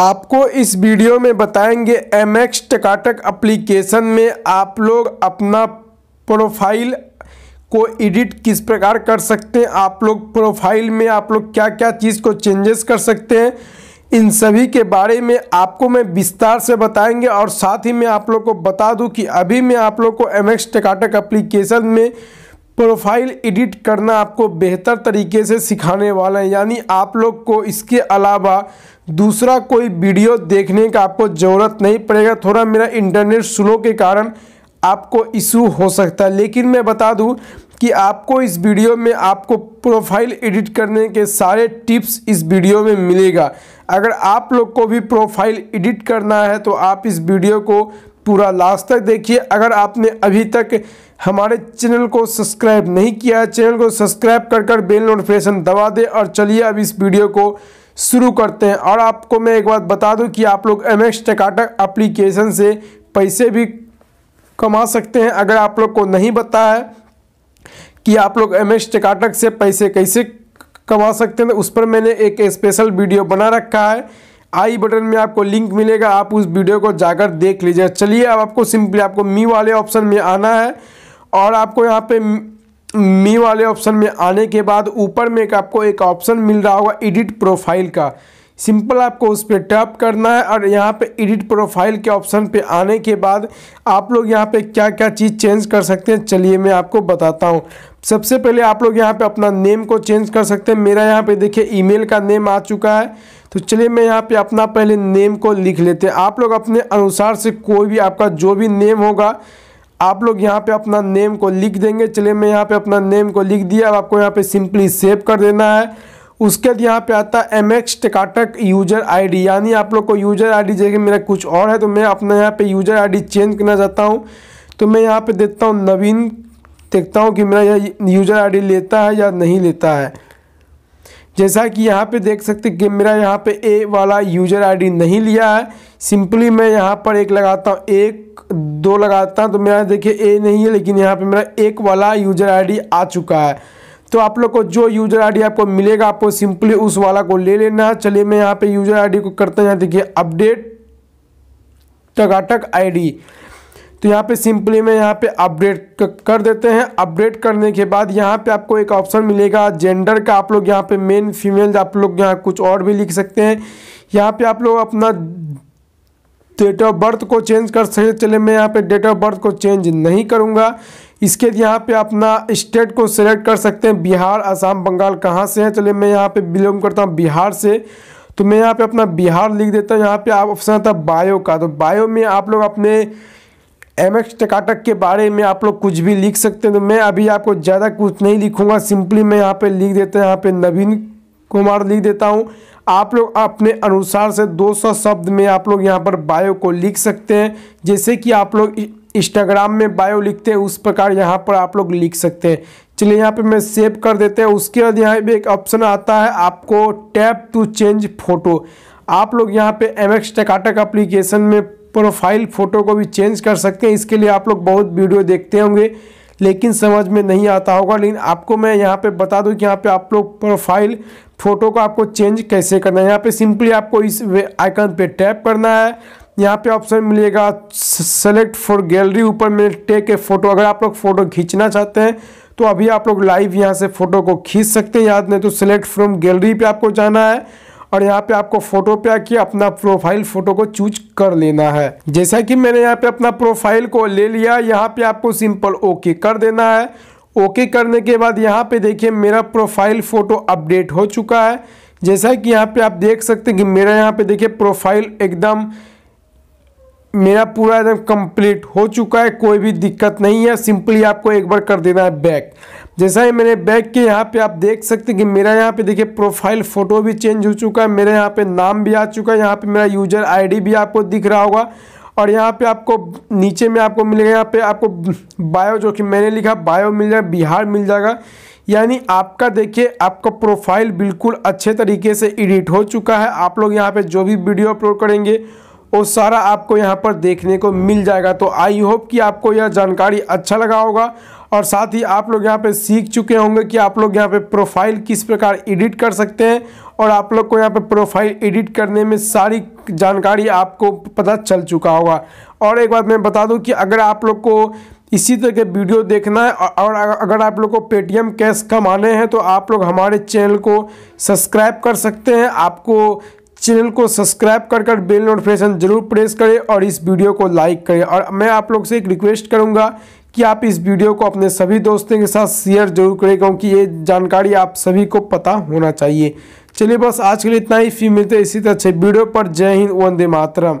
आपको इस वीडियो में बताएंगे एम एक्स टकाटक अप्लीकेशन में आप लोग अपना प्रोफाइल को एडिट किस प्रकार कर सकते हैं आप लोग प्रोफाइल में आप लोग क्या क्या चीज़ को चेंजेस कर सकते हैं इन सभी के बारे में आपको मैं विस्तार से बताएंगे और साथ ही मैं आप लोग को बता दूं कि अभी मैं आप लोग को एम एक्स टकाटक अप्लीकेशन में प्रोफाइल एडिट करना आपको बेहतर तरीके से सिखाने वाला है यानी आप लोग को इसके अलावा दूसरा कोई वीडियो देखने का आपको ज़रूरत नहीं पड़ेगा थोड़ा मेरा इंटरनेट स्लो के कारण आपको इशू हो सकता है लेकिन मैं बता दूं कि आपको इस वीडियो में आपको प्रोफाइल एडिट करने के सारे टिप्स इस वीडियो में मिलेगा अगर आप लोग को भी प्रोफाइल एडिट करना है तो आप इस वीडियो को पूरा लास्ट तक देखिए अगर आपने अभी तक हमारे चैनल को सब्सक्राइब नहीं किया है चैनल को सब्सक्राइब कर कर बेल नोटिफिकेशन दबा दें और चलिए अब इस वीडियो को शुरू करते हैं और आपको मैं एक बात बता दूं कि आप लोग एम एक्स टकाटक अप्लीकेशन से पैसे भी कमा सकते हैं अगर आप लोग को नहीं पता है कि आप लोग एम एक्स टकाटक से पैसे कैसे कमा सकते हैं तो उस पर मैंने एक स्पेशल वीडियो बना रखा है आई बटन में आपको लिंक मिलेगा आप उस वीडियो को जाकर देख लीजिए चलिए अब आपको सिंपली आपको मी वाले ऑप्शन में आना है और आपको यहाँ पे मी वाले ऑप्शन में आने के बाद ऊपर में एक आपको एक ऑप्शन मिल रहा होगा एडिट प्रोफाइल का सिंपल आपको उस पर टैप करना है और यहाँ पे एडिट प्रोफाइल के ऑप्शन पे आने के बाद आप लोग यहाँ पे क्या क्या चीज़ चेंज कर सकते हैं चलिए मैं आपको बताता हूँ सबसे पहले आप लोग यहाँ पे अपना नेम को चेंज कर सकते हैं मेरा यहाँ पे देखिए ईमेल का नेम आ चुका है तो चलिए मैं यहाँ पे अपना पहले नेम को लिख लेते हैं आप लोग अपने अनुसार से कोई भी आपका जो भी नेम होगा आप लोग यहाँ पे अपना नेम को लिख देंगे चलिए मैं यहाँ पे अपना नेम को लिख दिया अब आपको यहाँ पे सिंपली सेव कर देना है उसके बाद यहाँ पे आता है M X Takatak user ID यानी आप लोग को यूजर आईडी जैसे मेरा कुछ और है तो मैं अपना यहाँ पे यूजर आईडी चेंज करना चाहता हूँ तो मैं यहाँ पर देखता हूँ नवीन देखता हूँ कि मेरा यह यूजर आई लेता है या नहीं लेता है जैसा कि यहाँ पे देख सकते कि मेरा यहाँ पे ए वाला यूजर आईडी नहीं लिया है सिंपली मैं यहाँ पर एक लगाता हूँ एक दो लगाता हूँ तो मेरा देखिए ए नहीं है लेकिन यहाँ पे मेरा एक वाला यूजर आईडी आ चुका है तो आप लोग को जो यूजर आईडी आपको मिलेगा आपको सिंपली उस वाला को ले लेना है चलिए मैं यहाँ पर यूजर आई को करते हैं देखिए अपडेट टकाटक आई तो यहाँ पे सिंपली मैं यहाँ पे अपडेट कर देते हैं अपडेट करने के बाद यहाँ पे आपको एक ऑप्शन मिलेगा जेंडर का आप लोग यहाँ पे मेन फीमेल आप लोग यहाँ कुछ और भी लिख सकते हैं यहाँ पे आप लोग अपना डेट ऑफ बर्थ को चेंज कर सकते चले मैं यहाँ पे डेट ऑफ बर्थ को चेंज नहीं करूँगा इसके यहाँ पे अपना स्टेट को सिलेक्ट कर सकते हैं बिहार असम बंगाल कहाँ से हैं चलिए मैं यहाँ पे बिलोंग करता हूँ बिहार से तो मैं यहाँ पे अपना बिहार लिख देता हूँ यहाँ पे आप ऑप्शन आता है बायो का तो बायो में आप लोग अपने एम एक्स टकाटक के बारे में आप लोग कुछ भी लिख सकते हैं तो मैं अभी आपको ज़्यादा कुछ नहीं लिखूंगा सिंपली मैं यहाँ पे लिख देता हूँ यहाँ पे नवीन कुमार लिख देता हूँ आप लोग अपने अनुसार से 200 शब्द में आप लोग यहाँ पर बायो को लिख सकते हैं जैसे कि आप लोग इंस्टाग्राम में बायो लिखते हैं उस प्रकार यहाँ पर आप लोग लिख सकते हैं चलिए यहाँ पे मैं सेव कर देते हैं उसके बाद यहाँ पे एक ऑप्शन आता है आपको टैप टू चेंज फोटो आप लोग यहाँ पे एम एक्स टकाटक अप्लीकेशन में प्रोफाइल फ़ोटो को भी चेंज कर सकते हैं इसके लिए आप लोग बहुत वीडियो देखते होंगे लेकिन समझ में नहीं आता होगा लेकिन आपको मैं यहाँ पे बता दूँ कि यहाँ पे आप लोग प्रोफाइल फ़ोटो को आपको चेंज कैसे करना है यहाँ पे सिंपली आपको इस आइकन पे टैप करना है यहाँ पे ऑप्शन मिलेगा सेलेक्ट फॉर गैलरी ऊपर में टेक ए फ़ोटो अगर आप लोग फ़ोटो खींचना चाहते हैं तो अभी आप लोग लाइव यहाँ से फ़ोटो को खींच सकते हैं याद नहीं तो सेलेक्ट फ्रॉम गैलरी पर आपको जाना है और यहाँ पे आपको फोटो पे आके अपना प्रोफाइल फोटो को चूज कर लेना है जैसा कि मैंने यहाँ पे अपना प्रोफाइल को ले लिया यहाँ पे आपको सिंपल ओके कर देना है ओके करने के बाद यहाँ पे देखिए मेरा प्रोफाइल फ़ोटो अपडेट हो चुका है जैसा कि यहाँ पे आप देख सकते हैं कि मेरा यहाँ पे देखिए प्रोफाइल एकदम मेरा पूरा एकदम कंप्लीट हो चुका है कोई भी दिक्कत नहीं है सिंपली आपको एक बार कर देना है बैक जैसा ही मैंने बैक के यहाँ पे आप देख सकते हैं कि मेरा यहाँ पे देखिए प्रोफाइल फ़ोटो भी चेंज हो चुका है मेरे यहाँ पे नाम भी आ चुका है यहाँ पे मेरा यूजर आईडी भी आपको दिख रहा होगा और यहाँ पे आपको नीचे में आपको मिलेगा यहाँ पे आपको बायो जो कि मैंने लिखा बायो मिल जाएगा बिहार मिल जाएगा यानी आपका देखिए आपका प्रोफाइल बिल्कुल अच्छे तरीके से एडिट हो चुका है आप लोग यहाँ पर जो भी वीडियो अपलोड करेंगे वो सारा आपको यहाँ पर देखने को मिल जाएगा तो आई होप कि आपको यह जानकारी अच्छा लगा होगा और साथ ही आप लोग यहाँ पे सीख चुके होंगे कि आप लोग यहाँ पे प्रोफाइल किस प्रकार एडिट कर सकते हैं और आप लोग को यहाँ पे प्रोफाइल एडिट करने में सारी जानकारी आपको पता चल चुका होगा और एक बात मैं बता दूँ कि अगर आप लोग को इसी तरह के वीडियो देखना है और अगर आप लोग को पेटीएम कैश कमाने हैं तो आप लोग हमारे चैनल को सब्सक्राइब कर सकते हैं आपको चैनल को सब्सक्राइब कर कर बेल नोटिफिकेशन जरूर प्रेस करें और इस वीडियो को लाइक करें और मैं आप लोग से एक रिक्वेस्ट करूंगा कि आप इस वीडियो को अपने सभी दोस्तों के साथ शेयर जरूर करें क्योंकि ये जानकारी आप सभी को पता होना चाहिए चलिए बस आज के लिए इतना ही फिर मिलते इसी तरह से वीडियो पर जय हिंद वंदे मातरम